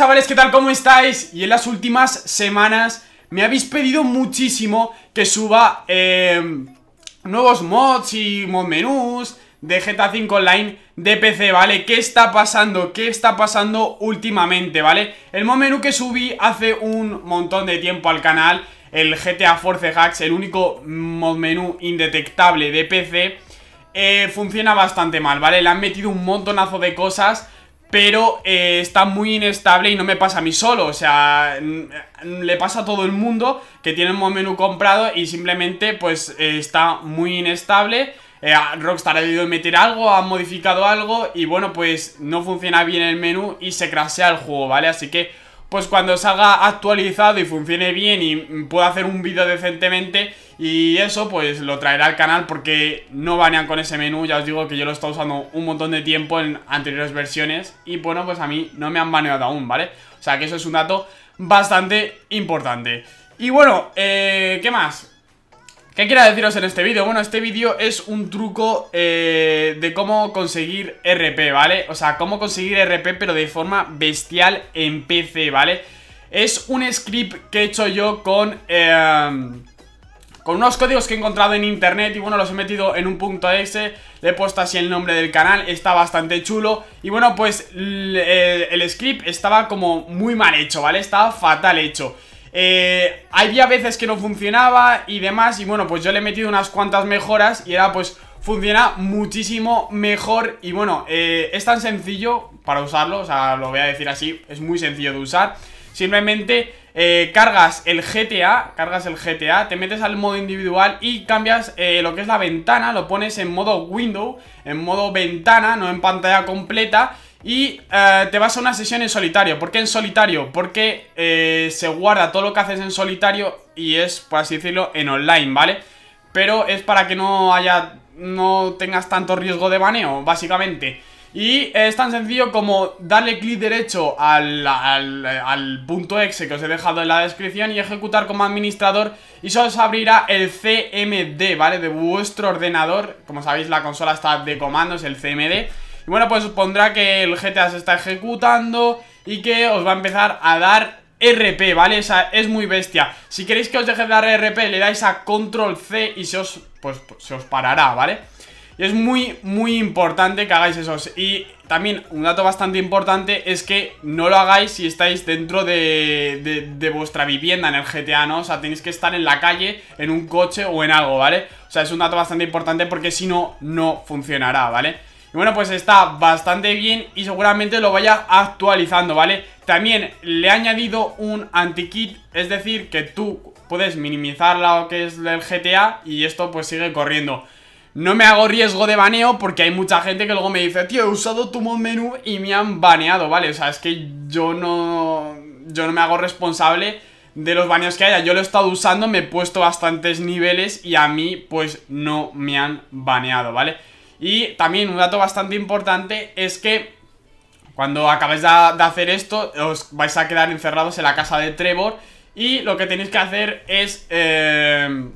chavales, ¿qué tal? ¿Cómo estáis? Y en las últimas semanas me habéis pedido muchísimo que suba em, nuevos mods y mod menús de GTA 5 Online de PC, ¿vale? ¿Qué está pasando? ¿Qué está pasando últimamente, ¿vale? El mod menú que subí hace un montón de tiempo al canal, el GTA Force Hacks, el único mod menú indetectable de PC, eh, funciona bastante mal, ¿vale? Le han metido un montonazo de cosas pero eh, está muy inestable y no me pasa a mí solo, o sea, mm, le pasa a todo el mundo que tiene un menú comprado y simplemente pues eh, está muy inestable. Eh, Rockstar ha a meter algo, ha modificado algo y bueno, pues no funciona bien el menú y se crasea el juego, ¿vale? Así que pues cuando salga actualizado y funcione bien y pueda hacer un vídeo decentemente y eso pues lo traerá al canal porque no banean con ese menú, ya os digo que yo lo he estado usando un montón de tiempo en anteriores versiones y bueno pues a mí no me han baneado aún, ¿vale? O sea que eso es un dato bastante importante. Y bueno, eh, ¿qué más? ¿Qué quiero deciros en este vídeo? Bueno, este vídeo es un truco eh, de cómo conseguir RP, ¿vale? O sea, cómo conseguir RP pero de forma bestial en PC, ¿vale? Es un script que he hecho yo con... Eh, con unos códigos que he encontrado en internet y bueno, los he metido en un punto S, le he puesto así el nombre del canal, está bastante chulo y bueno, pues eh, el, script estaba como muy mal hecho, ¿vale? Estaba fatal hecho. Eh, había veces que no funcionaba y demás y bueno, pues yo le he metido unas cuantas mejoras y era pues funciona muchísimo mejor y bueno, eh, es tan sencillo para usarlo, o sea, lo voy a decir así, es muy sencillo de usar, simplemente eh, cargas el GTA, cargas el GTA, te metes al modo individual y cambias eh, lo que es la ventana, lo pones en modo window, en modo ventana, no en pantalla completa y eh, te vas a una sesión en solitario. ¿Por qué en solitario? Porque se guarda todo lo que haces en solitario y es, por así decirlo, en online, ¿vale? Pero es para que no haya, no tengas tanto riesgo de baneo, básicamente. Y es tan sencillo como darle clic derecho al, punto exe que os he dejado en la descripción y ejecutar como administrador y se os abrirá el CMD, ¿vale? De vuestro ordenador, como sabéis la consola está de comandos, el CMD Y bueno, pues os pondrá que el GTA se está ejecutando y que os va a empezar a dar RP, ¿vale? Esa es muy bestia Si queréis que os deje de dar RP le dais a Control C y se os, pues, se os parará, ¿vale? vale es muy, muy importante que hagáis eso. Y también un dato bastante importante es que no lo hagáis si estáis dentro de, de, vuestra vivienda en el GTA, ¿no? O sea, tenéis que estar en la calle, en un coche o en algo, ¿vale? O sea, es un dato bastante importante porque si no, no funcionará, ¿vale? Y bueno, pues está bastante bien y seguramente lo vaya actualizando, ¿vale? También le he añadido un anti-kit, es decir, que tú puedes minimizar lo que es el GTA y esto pues sigue corriendo. No me hago riesgo de baneo porque hay mucha gente que luego me dice, tío, he usado tu mod menú y me han baneado, ¿vale? O sea, es que yo no... Yo no me hago responsable de los baneos que haya. Yo lo he estado usando, me he puesto bastantes niveles y a mí, pues, no me han baneado, ¿vale? Y también un dato bastante importante es que cuando acabáis de hacer esto, os vais a quedar encerrados en la casa de Trevor y lo que tenéis que hacer es... Eh,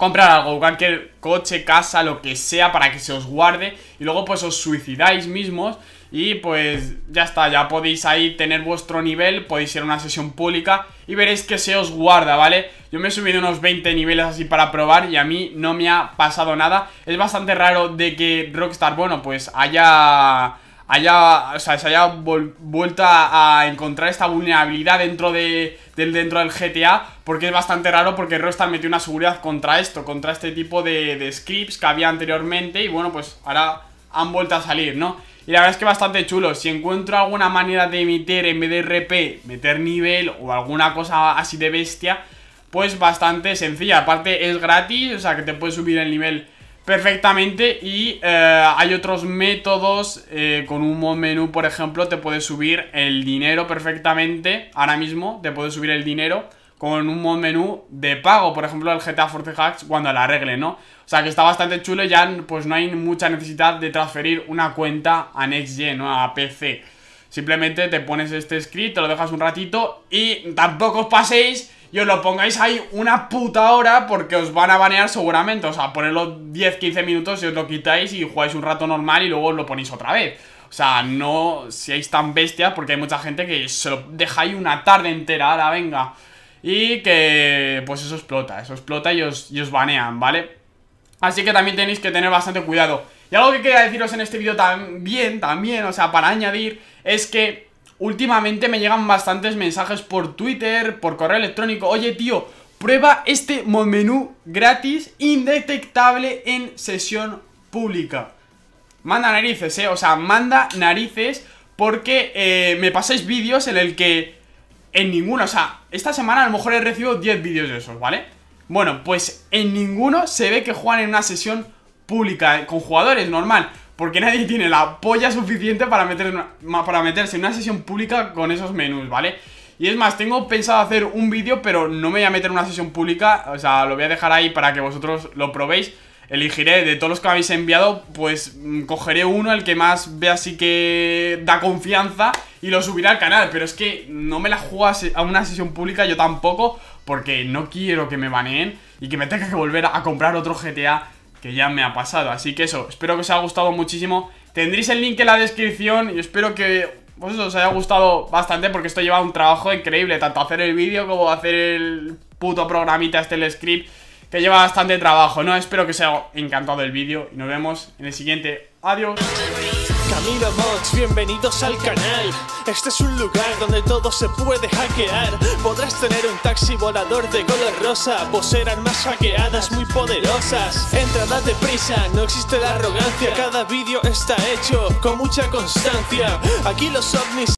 comprar algo, cualquier coche, casa, lo que sea para que se os guarde y luego pues os suicidáis mismos y pues ya está, ya podéis ahí tener vuestro nivel, podéis ir a una sesión pública y veréis que se os guarda, ¿vale? Yo me he subido unos 20 niveles así para probar y a mí no me ha pasado nada. Es bastante raro de que Rockstar, bueno, pues haya haya, o sea, se haya vuelto a, encontrar esta vulnerabilidad dentro, de, del, dentro del GTA, porque es bastante raro porque Rockstar metió una seguridad contra esto, contra este tipo de, scripts que había anteriormente y bueno, pues ahora han vuelto a salir, ¿no? Y la verdad es que bastante chulo. Si encuentro alguna manera de meter en vez de RP, meter nivel o alguna cosa así de bestia, pues bastante sencilla. Aparte es gratis, o sea que te puedes subir el nivel perfectamente y eh, hay otros métodos eh, con un mod menú por ejemplo te puedes subir el dinero perfectamente ahora mismo te puedes subir el dinero con un mod menú de pago por ejemplo el GTA Force Hacks cuando la arregle no o sea que está bastante chulo ya pues no hay mucha necesidad de transferir una cuenta a Next Gen ¿no? a PC simplemente te pones este script te lo dejas un ratito y tampoco os paséis y os lo pongáis ahí una puta hora porque os van a banear seguramente. O sea, ponerlo 10-15 minutos y os lo quitáis y jugáis un rato normal y luego os lo ponéis otra vez. O sea, no seáis tan bestias porque hay mucha gente que se lo dejáis una tarde entera, la venga. Y que pues eso explota, eso explota y os, y os banean, ¿vale? Así que también tenéis que tener bastante cuidado. Y algo que quería deciros en este vídeo también, también, o sea, para añadir, es que Últimamente me llegan bastantes mensajes por Twitter, por correo electrónico. Oye, tío, prueba este menú gratis indetectable en sesión pública. Manda narices, eh. O sea, manda narices porque eh, me pasáis vídeos en el que en ninguno, o sea, esta semana a lo mejor he recibido 10 vídeos de esos, ¿vale? Bueno, pues en ninguno se ve que juegan en una sesión pública, eh, con jugadores, normal. Porque nadie tiene la polla suficiente para, meter para meterse en una sesión pública con esos menús, ¿vale? Y es más, tengo pensado hacer un vídeo, pero no me voy a meter en una sesión pública. O sea, lo voy a dejar ahí para que vosotros lo probéis. Elegiré de todos los que me habéis enviado, pues mm, cogeré uno, el que más vea así que da confianza y lo subiré al canal. Pero es que no me la juego a una sesión pública, yo tampoco, porque no quiero que me baneen y que me tenga que volver a comprar otro GTA que ya me ha pasado. Así que eso, espero que os haya gustado muchísimo. Tendréis el link en la descripción y espero que pues os haya gustado bastante porque esto lleva un trabajo increíble, tanto hacer el vídeo como hacer el puto programita este, el script, que lleva bastante trabajo, ¿no? Espero que os haya encantado el vídeo y nos vemos en el siguiente. Adiós bienvenidos al canal. Este es un lugar donde todo se puede hackear. Podrás tener un taxi volador de color rosa, poseer armas hackeadas muy poderosas. Entra, de prisa, no existe la arrogancia. Cada vídeo está hecho con mucha constancia. Aquí los ovnis.